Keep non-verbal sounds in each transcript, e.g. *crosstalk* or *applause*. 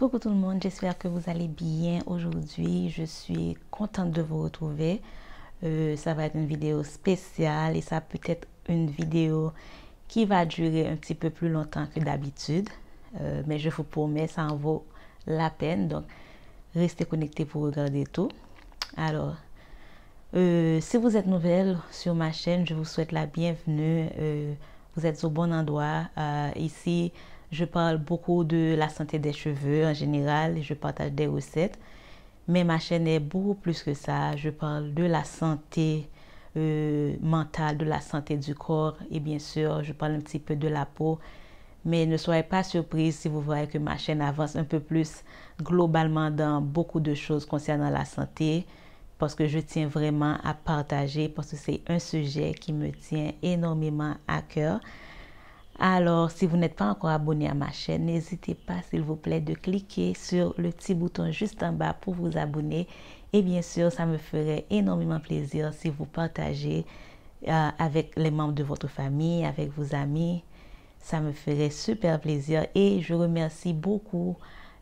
Coucou tout le monde, j'espère que vous allez bien aujourd'hui. Je suis contente de vous retrouver. Euh, ça va être une vidéo spéciale et ça peut être une vidéo qui va durer un petit peu plus longtemps que d'habitude. Euh, mais je vous promets, ça en vaut la peine. Donc, restez connectés pour regarder tout. Alors, euh, si vous êtes nouvelle sur ma chaîne, je vous souhaite la bienvenue. vous êtes au bon endroit. ici, je parle beaucoup de la santé des cheveux en général. Je partage des recettes. Mais ma chaîne est beaucoup plus que ça. Je parle de la santé euh, mentale, de la santé du corps. Et bien sûr, je parle un petit peu de la peau. Mais ne soyez pas surprise si vous voyez que ma chaîne avance un peu plus globalement dans beaucoup de choses concernant la santé, parce que je tiens vraiment à partager, parce que c'est un sujet qui me tient énormément à cœur. Alors, si vous n'êtes pas encore abonné à ma chaîne, n'hésitez pas, s'il vous plaît, de cliquer sur le petit bouton juste en bas pour vous abonner. Et bien sûr, ça me ferait énormément plaisir si vous partagez euh, avec les membres de votre famille, avec vos amis. Ça me ferait super plaisir et je remercie beaucoup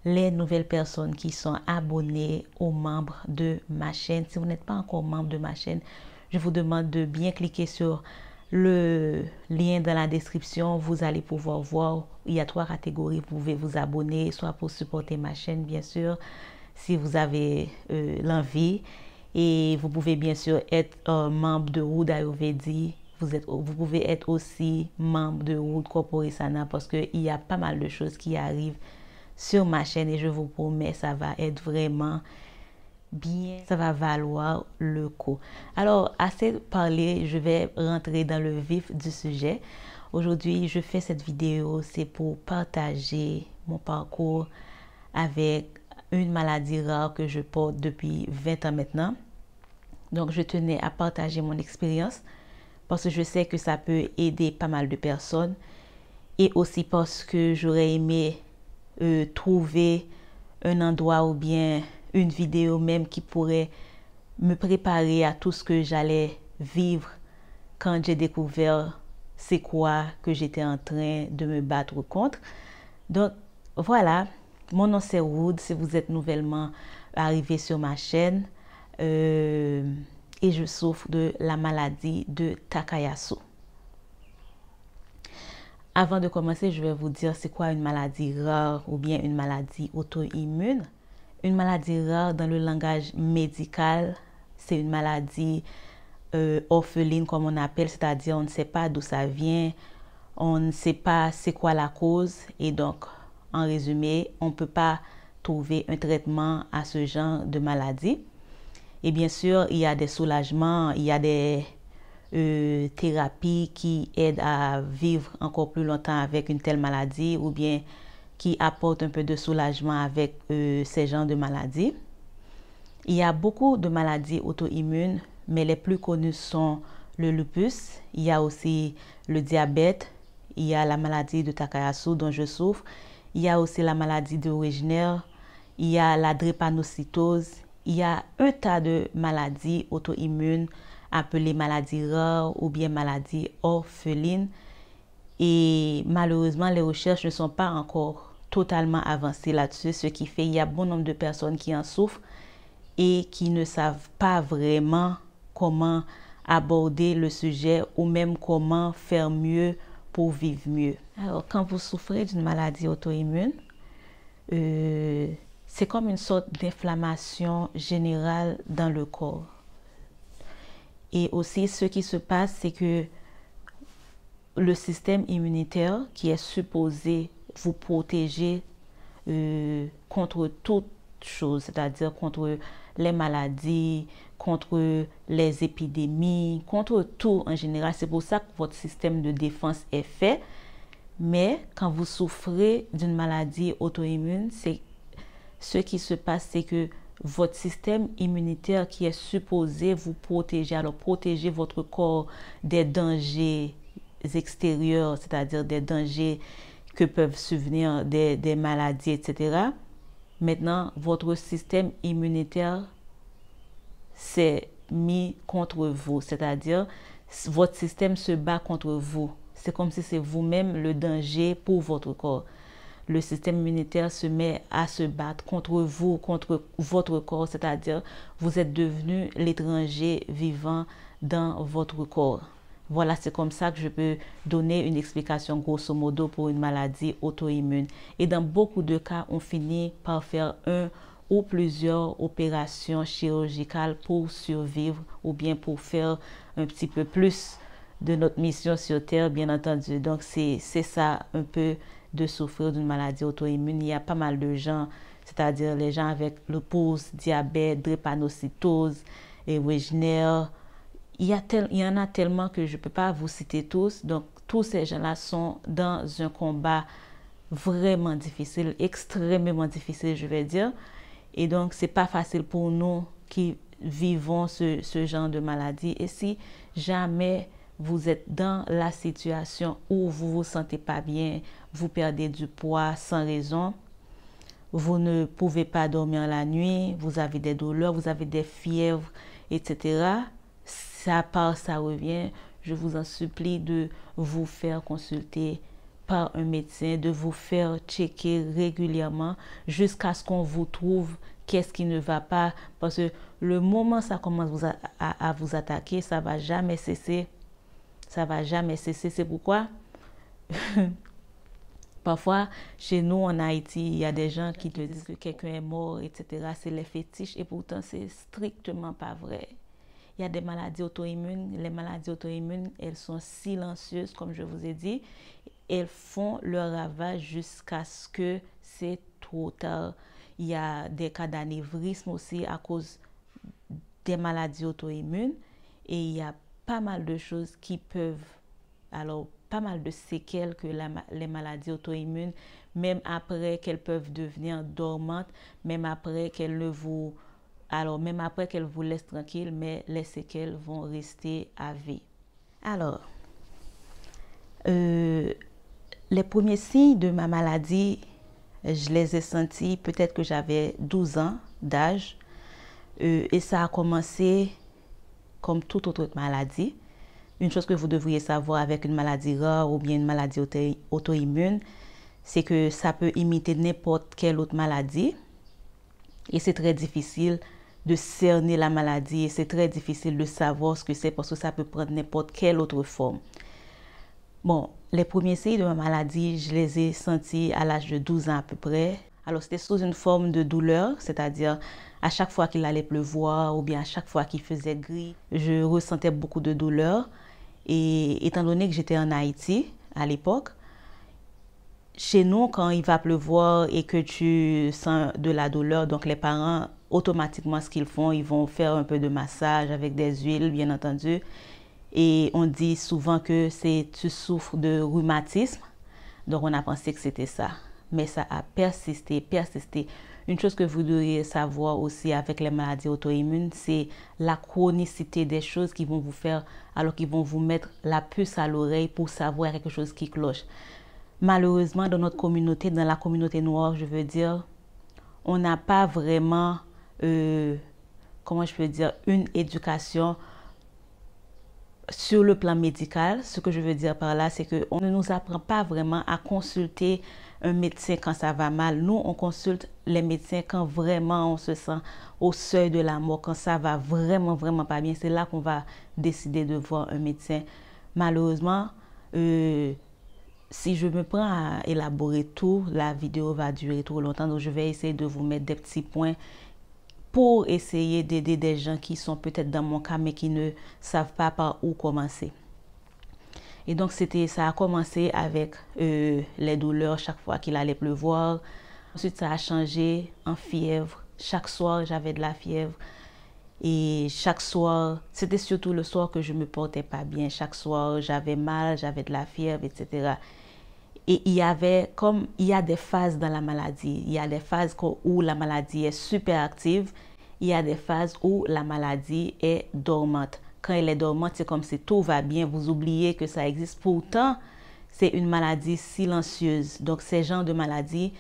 les nouvelles personnes qui sont abonnées aux membres de ma chaîne. Si vous n'êtes pas encore membre de ma chaîne, je vous demande de bien cliquer sur le lien dans la description. Vous allez pouvoir voir, il y a trois catégories. Vous pouvez vous abonner, soit pour supporter ma chaîne, bien sûr, si vous avez euh, l'envie. Et vous pouvez bien sûr être membre de Rood Ayurvedi. Vous, êtes, vous pouvez être aussi membre de Rood Corporisana parce qu'il y a pas mal de choses qui arrivent sur ma chaîne et je vous promets, ça va être vraiment bien, ça va valoir le coup. Alors, assez parlé, je vais rentrer dans le vif du sujet. Aujourd'hui, je fais cette vidéo, c'est pour partager mon parcours avec une maladie rare que je porte depuis 20 ans maintenant. Donc, je tenais à partager mon expérience parce que je sais que ça peut aider pas mal de personnes et aussi parce que j'aurais aimé euh, trouver un endroit où bien une vidéo même qui pourrait me préparer à tout ce que j'allais vivre quand j'ai découvert c'est quoi que j'étais en train de me battre contre. Donc voilà, mon nom c'est Wood, si vous êtes nouvellement arrivé sur ma chaîne. Euh, et je souffre de la maladie de Takayasu. Avant de commencer, je vais vous dire c'est quoi une maladie rare ou bien une maladie auto-immune une maladie rare dans le langage médical. C'est une maladie euh, orpheline, comme on appelle, c'est-à-dire on ne sait pas d'où ça vient, on ne sait pas c'est quoi la cause. Et donc, en résumé, on ne peut pas trouver un traitement à ce genre de maladie. Et bien sûr, il y a des soulagements, il y a des euh, thérapies qui aident à vivre encore plus longtemps avec une telle maladie ou bien qui apportent un peu de soulagement avec euh, ces genres de maladies. Il y a beaucoup de maladies auto-immunes, mais les plus connues sont le lupus, il y a aussi le diabète, il y a la maladie de Takayasu dont je souffre, il y a aussi la maladie de Wegener, il y a la drépanocytose, il y a un tas de maladies auto-immunes appelées maladies rares ou bien maladies orphelines. Et malheureusement, les recherches ne sont pas encore totalement avancé là-dessus, ce qui fait qu'il y a bon nombre de personnes qui en souffrent et qui ne savent pas vraiment comment aborder le sujet ou même comment faire mieux pour vivre mieux. Alors, quand vous souffrez d'une maladie auto-immune, euh, c'est comme une sorte d'inflammation générale dans le corps. Et aussi, ce qui se passe, c'est que le système immunitaire qui est supposé vous protéger euh, contre toute chose, c'est-à-dire contre les maladies, contre les épidémies, contre tout en général. C'est pour ça que votre système de défense est fait. Mais quand vous souffrez d'une maladie auto-immune, c'est ce qui se passe, c'est que votre système immunitaire qui est supposé vous protéger, alors protéger votre corps des dangers extérieurs, c'est-à-dire des dangers que peuvent souvenir des, des maladies, etc. Maintenant, votre système immunitaire s'est mis contre vous, c'est-à-dire votre système se bat contre vous. C'est comme si c'est vous-même le danger pour votre corps. Le système immunitaire se met à se battre contre vous, contre votre corps, c'est-à-dire vous êtes devenu l'étranger vivant dans votre corps. Voilà, c'est comme ça que je peux donner une explication grosso modo pour une maladie auto-immune. Et dans beaucoup de cas, on finit par faire un ou plusieurs opérations chirurgicales pour survivre ou bien pour faire un petit peu plus de notre mission sur Terre, bien entendu. Donc, c'est ça un peu de souffrir d'une maladie auto-immune. Il y a pas mal de gens, c'est-à-dire les gens avec le pouce, diabète, drépanocytose, et Wegener, il y, a en a tellement que je ne peux pas vous citer tous. Donc, tous ces gens-là sont dans un combat vraiment difficile, extrêmement difficile, je vais dire. Et donc, ce n'est pas facile pour nous qui vivons ce, ce genre de maladie. Et si jamais vous êtes dans la situation où vous vous sentez pas bien, vous perdez du poids sans raison, vous ne pouvez pas dormir la nuit, vous avez des douleurs, vous avez des fièvres, etc ça part, ça revient, je vous en supplie de vous faire consulter par un médecin, de vous faire checker régulièrement jusqu'à ce qu'on vous trouve qu'est-ce qui ne va pas. Parce que le moment ça commence à, vous attaquer, ça va jamais cesser. Ça va jamais cesser. C'est pourquoi *laughs* parfois, chez nous en Haïti, il y a des gens qui te disent que quelqu'un est mort, etc. C'est les fétiches et pourtant, c'est strictement pas vrai. Il y a des maladies auto-immunes. Les maladies auto-immunes, elles sont silencieuses, comme je vous ai dit. Elles font leur ravage jusqu'à ce que c'est trop tard. Il y a des cas d'anévrisme aussi à cause des maladies auto-immunes. Et il y a pas mal de choses qui peuvent, alors pas mal de séquelles que les maladies auto-immunes, même après qu'elles peuvent devenir dormantes, même après qu'elles ne vous alors même après qu'elle vous laisse tranquille, mais les séquelles vont rester à vie. Alors, euh, les premiers signes de ma maladie, je les ai sentis peut-être que j'avais 12 ans d'âge. Euh, et ça a commencé comme toute autre maladie. Une chose que vous devriez savoir avec une maladie rare ou bien une maladie auto-immune, c'est que ça peut imiter n'importe quelle autre maladie. Et c'est très difficile de cerner la maladie c'est très difficile de savoir ce que c'est parce que ça peut prendre n'importe quelle autre forme. Bon, les premiers signes de ma maladie, je les ai sentis à l'âge de 12 ans à peu près. Alors c'était sous une forme de douleur, c'est-à-dire à chaque fois qu'il allait pleuvoir ou bien à chaque fois qu'il faisait gris, je ressentais beaucoup de douleur. Et étant donné que j'étais en Haïti à l'époque, chez nous, quand il va pleuvoir et que tu sens de la douleur, donc les parents, automatiquement, ce qu'ils font, ils vont faire un peu de massage avec des huiles, bien entendu. Et on dit souvent que c'est tu souffres de rhumatisme. Donc on a pensé que c'était ça. Mais ça a persisté, persisté. Une chose que vous devriez savoir aussi avec les maladies auto-immunes, c'est la chronicité des choses qui vont vous faire, alors qu'ils vont vous mettre la puce à l'oreille pour savoir quelque chose qui cloche malheureusement, dans notre communauté, dans la communauté noire, je veux dire, on n'a pas vraiment, euh, comment je peux dire, une éducation sur le plan médical. Ce que je veux dire par là, c'est qu'on ne nous apprend pas vraiment à consulter un médecin quand ça va mal. Nous, on consulte les médecins quand vraiment on se sent au seuil de la mort, quand ça va vraiment, vraiment pas bien. C'est là qu'on va décider de voir un médecin. Malheureusement, euh, si je me prends à élaborer tout, la vidéo va durer trop longtemps. Donc, je vais essayer de vous mettre des petits points pour essayer d'aider des gens qui sont peut-être dans mon cas, mais qui ne savent pas par où commencer. Et donc, c'était ça a commencé avec euh, les douleurs chaque fois qu'il allait pleuvoir. Ensuite, ça a changé en fièvre. Chaque soir, j'avais de la fièvre. Et chaque soir, c'était surtout le soir que je ne me portais pas bien. Chaque soir, j'avais mal, j'avais de la fièvre, etc. Et il y avait, comme il y a des phases dans la maladie, il y a des phases où la maladie est super active, il y a des phases où la maladie est dormante. Quand elle est dormante, c'est comme si tout va bien, vous oubliez que ça existe. Pourtant, c'est une maladie silencieuse. Donc, ces genres de maladies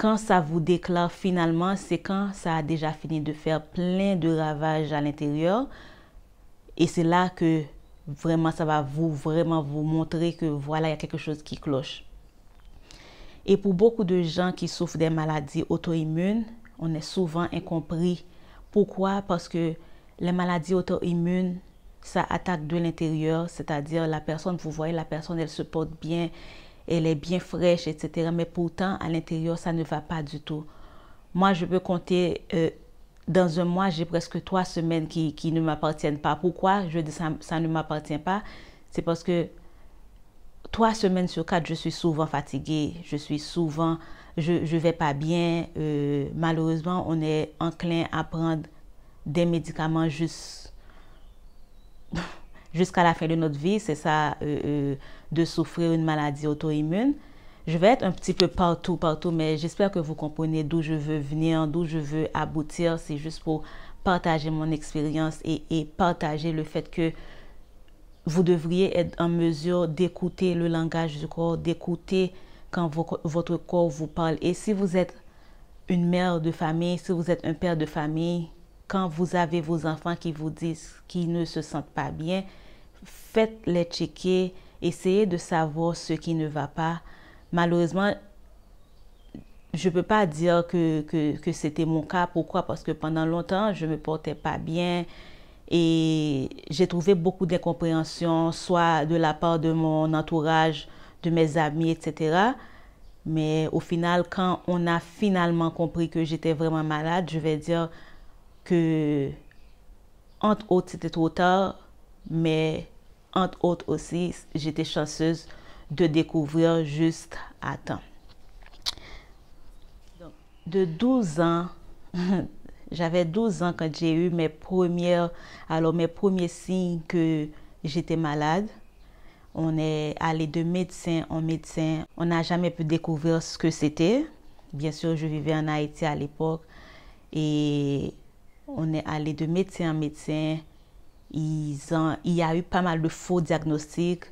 quand ça vous déclare finalement, c'est quand ça a déjà fini de faire plein de ravages à l'intérieur. Et c'est là que vraiment ça va vous vraiment vous montrer que voilà, il y a quelque chose qui cloche. Et pour beaucoup de gens qui souffrent des maladies auto-immunes, on est souvent incompris. Pourquoi Parce que les maladies auto-immunes, ça attaque de l'intérieur, c'est-à-dire la personne, vous voyez, la personne, elle se porte bien, elle est bien fraîche, etc. Mais pourtant, à l'intérieur, ça ne va pas du tout. Moi, je peux compter, euh, dans un mois, j'ai presque trois semaines qui, qui ne m'appartiennent pas. Pourquoi je dis ça, ça ne m'appartient pas C'est parce que trois semaines sur quatre, je suis souvent fatiguée, je suis souvent, je ne vais pas bien. Euh, malheureusement, on est enclin à prendre des médicaments juste jusqu'à la fin de notre vie, c'est ça, euh, euh, de souffrir une maladie auto-immune. Je vais être un petit peu partout, partout, mais j'espère que vous comprenez d'où je veux venir, d'où je veux aboutir. C'est juste pour partager mon expérience et, partager le fait que vous devriez être en mesure d'écouter le langage du corps, d'écouter quand votre corps vous parle. Et si vous êtes une mère de famille, si vous êtes un père de famille, quand vous avez vos enfants qui vous disent qu'ils ne se sentent pas bien, faites-les checker, essayez de savoir ce qui ne va pas. Malheureusement, je ne peux pas dire que, c'était mon cas. Pourquoi Parce que pendant longtemps, je ne me portais pas bien et j'ai trouvé beaucoup d'incompréhension, soit de la part de mon entourage, de mes amis, etc. Mais au final, quand on a finalement compris que j'étais vraiment malade, je vais dire, entre autres, c'était trop tard, mais entre autres aussi, j'étais chanceuse de découvrir juste à temps. de 12 ans, *laughs* j'avais 12 ans quand j'ai eu mes premières, alors mes premiers signes que j'étais malade. On est allé de médecin en médecin. On n'a jamais pu découvrir ce que c'était. Bien sûr, je vivais en Haïti à l'époque et on est allé de médecin en médecin. il y a eu pas mal de faux diagnostics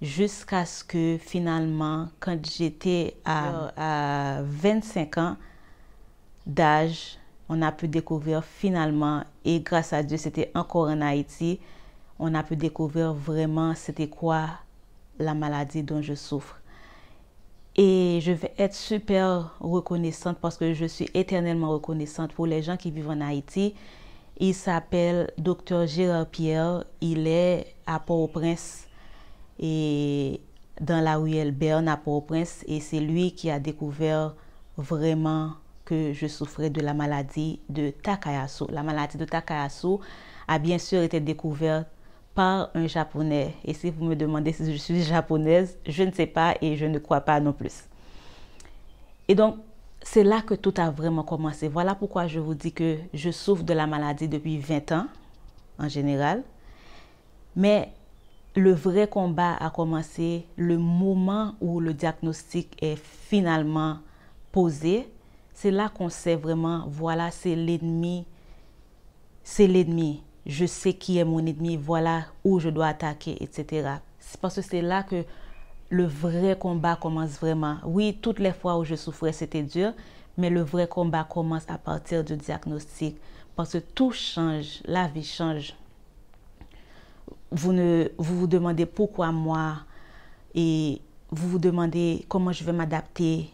jusqu'à ce que finalement, quand j'étais à, oh. à 25 ans d'âge, on a pu découvrir finalement, et grâce à Dieu, c'était encore en Haïti, on a pu découvrir vraiment c'était quoi la maladie dont je souffre. Et je vais être super reconnaissante parce que je suis éternellement reconnaissante pour les gens qui vivent en Haïti. Il s'appelle Dr Gérard Pierre. Il est à Port-au-Prince et dans la rue Elberne à Port-au-Prince. Et c'est lui qui a découvert vraiment que je souffrais de la maladie de Takayasu. La maladie de Takayasu a bien sûr été découverte par un japonais. Et si vous me demandez si je suis japonaise, je ne sais pas et je ne crois pas non plus. Et donc, c'est là que tout a vraiment commencé. Voilà pourquoi je vous dis que je souffre de la maladie depuis 20 ans en général. Mais le vrai combat a commencé le moment où le diagnostic est finalement posé. C'est là qu'on sait vraiment, voilà, c'est l'ennemi. C'est l'ennemi je sais qui est mon ennemi, voilà où je dois attaquer, etc. C'est parce que c'est là que le vrai combat commence vraiment. Oui, toutes les fois où je souffrais, c'était dur, mais le vrai combat commence à partir du diagnostic. Parce que tout change, la vie change. Vous, ne, vous vous demandez pourquoi moi et vous vous demandez comment je vais m'adapter.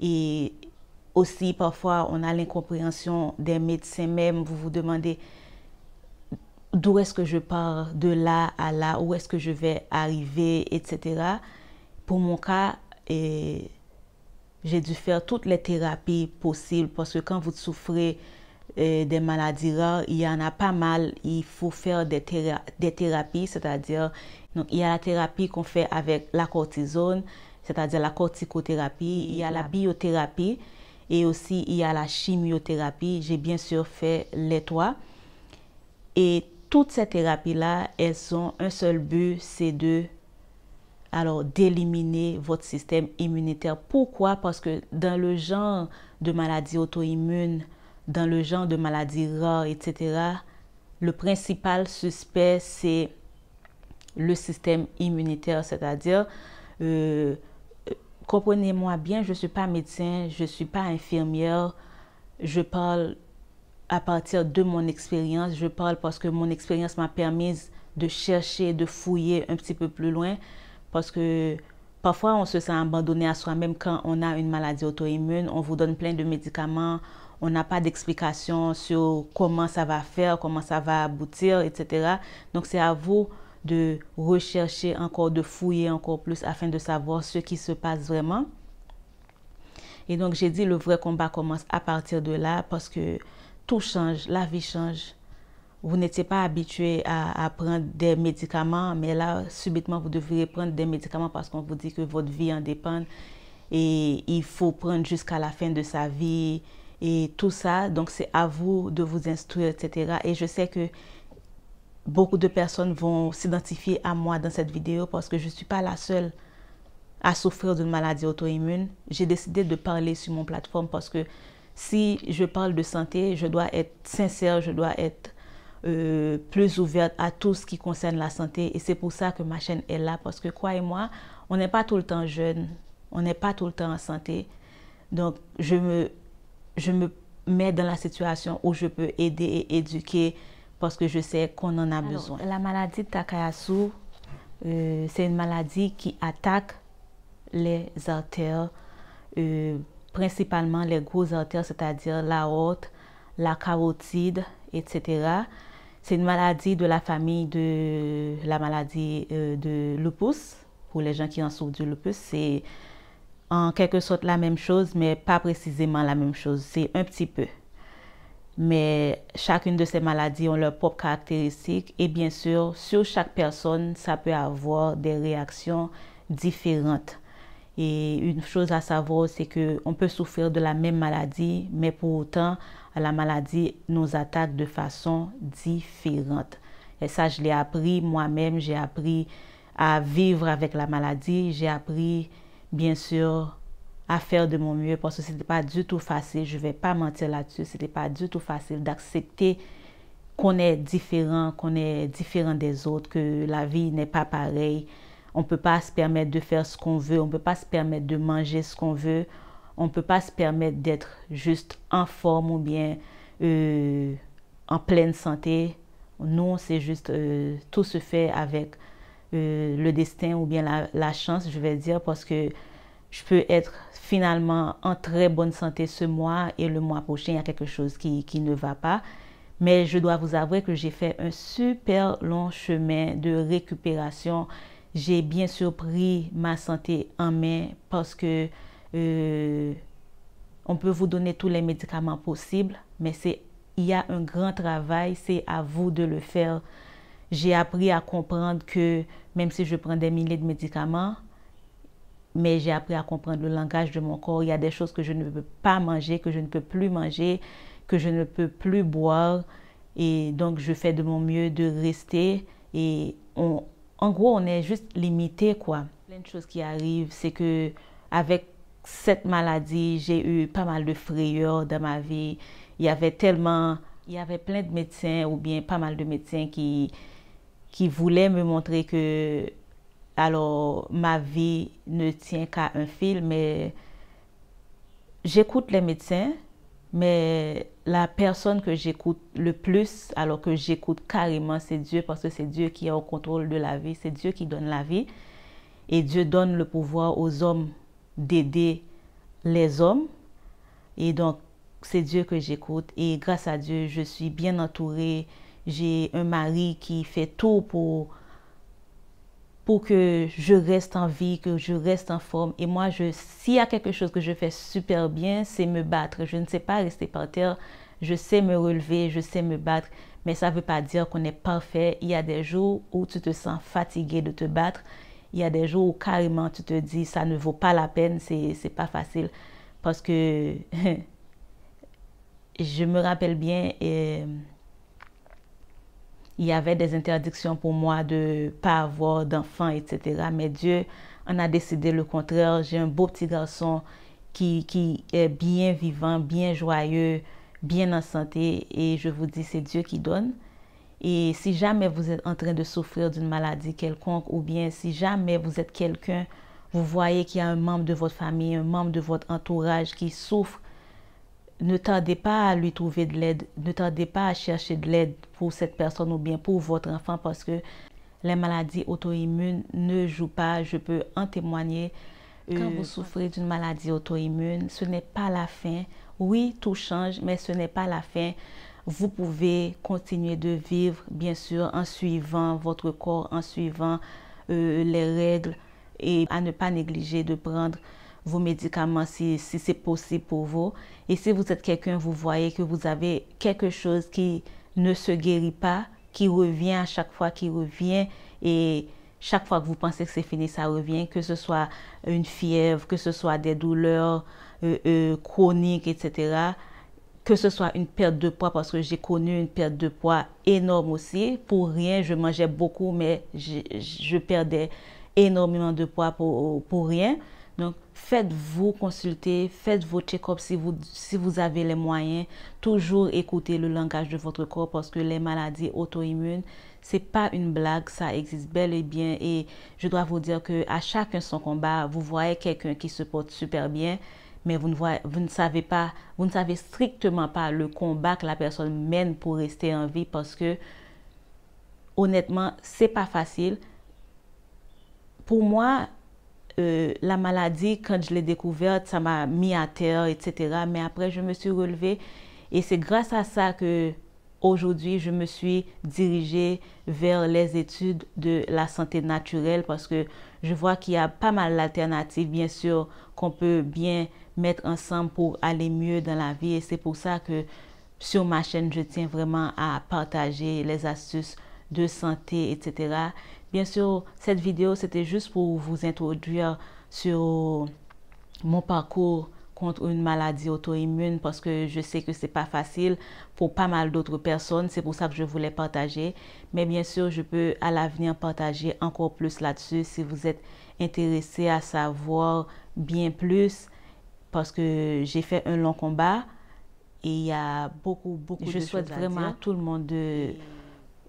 Et aussi, parfois, on a l'incompréhension des médecins même. Vous vous demandez d'où est-ce que je pars de là à là, où est-ce que je vais arriver, etc. Pour mon cas, et j'ai dû faire toutes les thérapies possibles parce que quand vous souffrez euh, des maladies rares, il y en a pas mal. Il faut faire des, des thérapies, c'est-à-dire, donc il y a la thérapie qu'on fait avec la cortisone, c'est-à-dire la corticothérapie, il y a la biothérapie et aussi il y a la chimiothérapie. J'ai bien sûr fait les trois. Et toutes ces thérapies-là, elles ont un seul but, c'est de alors d'éliminer votre système immunitaire. Pourquoi Parce que dans le genre de maladies auto-immunes, dans le genre de maladies rares, etc., le principal suspect, c'est le système immunitaire, c'est-à-dire, euh, euh, comprenez-moi bien, je ne suis pas médecin, je ne suis pas infirmière, je parle à partir de mon expérience. Je parle parce que mon expérience m'a permis de chercher, de fouiller un petit peu plus loin. Parce que parfois, on se sent abandonné à soi-même quand on a une maladie auto-immune. On vous donne plein de médicaments. On n'a pas d'explication sur comment ça va faire, comment ça va aboutir, etc. Donc, c'est à vous de rechercher encore, de fouiller encore plus afin de savoir ce qui se passe vraiment. Et donc, j'ai dit, le vrai combat commence à partir de là parce que tout change, la vie change. Vous n'étiez pas habitué à, prendre des médicaments, mais là, subitement, vous devriez prendre des médicaments parce qu'on vous dit que votre vie en dépend et il faut prendre jusqu'à la fin de sa vie et tout ça. Donc, c'est à vous de vous instruire, etc. Et je sais que beaucoup de personnes vont s'identifier à moi dans cette vidéo parce que je ne suis pas la seule à souffrir d'une maladie auto-immune. J'ai décidé de parler sur mon plateforme parce que si je parle de santé, je dois être sincère, je dois être euh, plus ouverte à tout ce qui concerne la santé. Et c'est pour ça que ma chaîne est là, parce que croyez-moi, on n'est pas tout le temps jeune, on n'est pas tout le temps en santé. Donc, je me, je me mets dans la situation où je peux aider et éduquer, parce que je sais qu'on en a besoin. La maladie de Takayasu, euh, c'est une maladie qui attaque les artères. Euh, principalement les gros artères, c'est-à-dire la haute, la carotide, etc. C'est une maladie de la famille de la maladie euh, de lupus. Pour les gens qui ont souffrent du lupus, c'est en quelque sorte la même chose, mais pas précisément la même chose. C'est un petit peu. Mais chacune de ces maladies ont leurs propres caractéristiques et bien sûr, sur chaque personne, ça peut avoir des réactions différentes. Et une chose à savoir, c'est que on peut souffrir de la même maladie, mais pour autant, la maladie nous attaque de façon différente. Et ça, je l'ai appris moi-même. J'ai appris à vivre avec la maladie. J'ai appris, bien sûr, à faire de mon mieux parce que ce n'était pas du tout facile. Je ne vais pas mentir là-dessus. Ce n'était pas du tout facile d'accepter qu'on est différent, qu'on est différent des autres, que la vie n'est pas pareille on ne peut pas se permettre de faire ce qu'on veut, on ne peut pas se permettre de manger ce qu'on veut, on ne peut pas se permettre d'être juste en forme ou bien euh, en pleine santé. Non, c'est juste, euh, tout se fait avec euh, le destin ou bien la, la, chance, je vais dire, parce que je peux être finalement en très bonne santé ce mois et le mois prochain, il y a quelque chose qui, qui ne va pas. Mais je dois vous avouer que j'ai fait un super long chemin de récupération j'ai bien surpris pris ma santé en main parce que euh, on peut vous donner tous les médicaments possibles, mais c'est il y a un grand travail, c'est à vous de le faire. J'ai appris à comprendre que même si je prends des milliers de médicaments, mais j'ai appris à comprendre le langage de mon corps. Il y a des choses que je ne peux pas manger, que je ne peux plus manger, que je ne peux plus boire. Et donc, je fais de mon mieux de rester. Et on, en gros, on est juste limité, quoi. Plein de choses qui arrivent, c'est que avec cette maladie, j'ai eu pas mal de frayeurs dans ma vie. Il y avait tellement, il y avait plein de médecins ou bien pas mal de médecins qui, qui voulaient me montrer que, alors, ma vie ne tient qu'à un fil, mais j'écoute les médecins, mais la personne que j'écoute le plus, alors que j'écoute carrément, c'est Dieu parce que c'est Dieu qui est au contrôle de la vie, c'est Dieu qui donne la vie. Et Dieu donne le pouvoir aux hommes d'aider les hommes. Et donc, c'est Dieu que j'écoute. Et grâce à Dieu, je suis bien entourée. J'ai un mari qui fait tout pour pour que je reste en vie, que je reste en forme. Et moi, s'il y a quelque chose que je fais super bien, c'est me battre. Je ne sais pas rester par terre. Je sais me relever, je sais me battre. Mais ça ne veut pas dire qu'on est parfait. Il y a des jours où tu te sens fatigué de te battre. Il y a des jours où carrément tu te dis ça ne vaut pas la peine, c'est pas facile. Parce que *laughs* je me rappelle bien. Euh, il y avait des interdictions pour moi de pas avoir d'enfants, etc. Mais Dieu en a décidé le contraire. J'ai un beau petit garçon qui, qui est bien vivant, bien joyeux, bien en santé. Et je vous dis, c'est Dieu qui donne. Et si jamais vous êtes en train de souffrir d'une maladie quelconque, ou bien si jamais vous êtes quelqu'un, vous voyez qu'il y a un membre de votre famille, un membre de votre entourage qui souffre ne tendez pas à lui trouver de l'aide, ne tardez pas à chercher de l'aide pour cette personne ou bien pour votre enfant parce que les maladies auto-immunes ne jouent pas, je peux en témoigner. Euh, Quand vous souffrez d'une maladie auto-immune, ce n'est pas la fin. Oui, tout change, mais ce n'est pas la fin. Vous pouvez continuer de vivre, bien sûr, en suivant votre corps, en suivant euh, les règles et à ne pas négliger de prendre vos médicaments si, c'est possible pour vous. Et si vous êtes quelqu'un, vous voyez que vous avez quelque chose qui ne se guérit pas, qui revient à chaque fois, qui revient et chaque fois que vous pensez que c'est fini, ça revient, que ce soit une fièvre, que ce soit des douleurs euh, euh, chroniques, etc. Que ce soit une perte de poids, parce que j'ai connu une perte de poids énorme aussi. Pour rien, je mangeais beaucoup, mais je, perdais énormément de poids pour rien. Donc, faites-vous consulter, faites vous check up si vous, si vous avez les moyens. Toujours écoutez le langage de votre corps parce que les maladies auto-immunes, c'est pas une blague, ça existe bel et bien. Et je dois vous dire que à chacun son combat, vous voyez quelqu'un qui se porte super bien, mais vous ne, vous ne savez pas, vous ne savez strictement pas le combat que la personne mène pour rester en vie parce que, honnêtement, c'est pas facile. Pour moi, euh, la maladie, quand je l'ai découverte, ça m'a mis à terre, etc. Mais après, je me suis relevée et c'est grâce à ça que aujourd'hui, je me suis dirigée vers les études de la santé naturelle parce que je vois qu'il y a pas mal d'alternatives, bien sûr, qu'on peut bien mettre ensemble pour aller mieux dans la vie. Et c'est pour ça que sur ma chaîne, je tiens vraiment à partager les astuces de santé, etc. Bien sûr, cette vidéo, c'était juste pour vous introduire sur mon parcours contre une maladie auto-immune parce que je sais que ce n'est pas facile pour pas mal d'autres personnes. C'est pour ça que je voulais partager. Mais bien sûr, je peux à l'avenir partager encore plus là-dessus si vous êtes intéressé à savoir bien plus parce que j'ai fait un long combat et il y a beaucoup, beaucoup je de choses. Je souhaite vraiment à, tout le monde de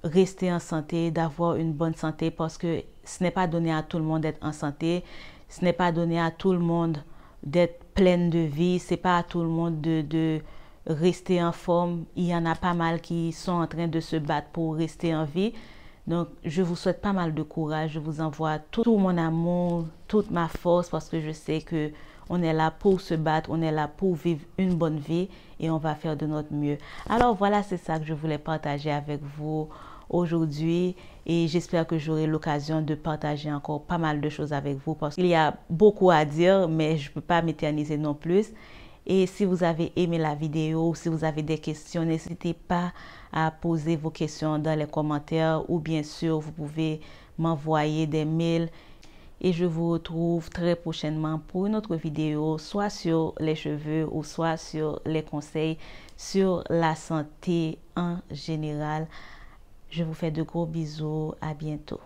rester en santé, d'avoir une bonne santé, parce que ce n'est pas donné à tout le monde d'être en santé, ce n'est pas donné à tout le monde d'être pleine de vie, ce n'est pas à tout le monde de, de, rester en forme. Il y en a pas mal qui sont en train de se battre pour rester en vie. Donc, je vous souhaite pas mal de courage. Je vous envoie tout, tout mon amour, toute ma force, parce que je sais que on est là pour se battre, on est là pour vivre une bonne vie et on va faire de notre mieux. Alors voilà, c'est ça que je voulais partager avec vous aujourd'hui et j'espère que j'aurai l'occasion de partager encore pas mal de choses avec vous parce qu'il y a beaucoup à dire mais je ne peux pas m'éterniser non plus. Et si vous avez aimé la vidéo ou si vous avez des questions, n'hésitez pas à poser vos questions dans les commentaires ou bien sûr vous pouvez m'envoyer des mails. Et je vous retrouve très prochainement pour une autre vidéo, soit sur les cheveux ou soit sur les conseils sur la santé en général. Je vous fais de gros bisous. À bientôt.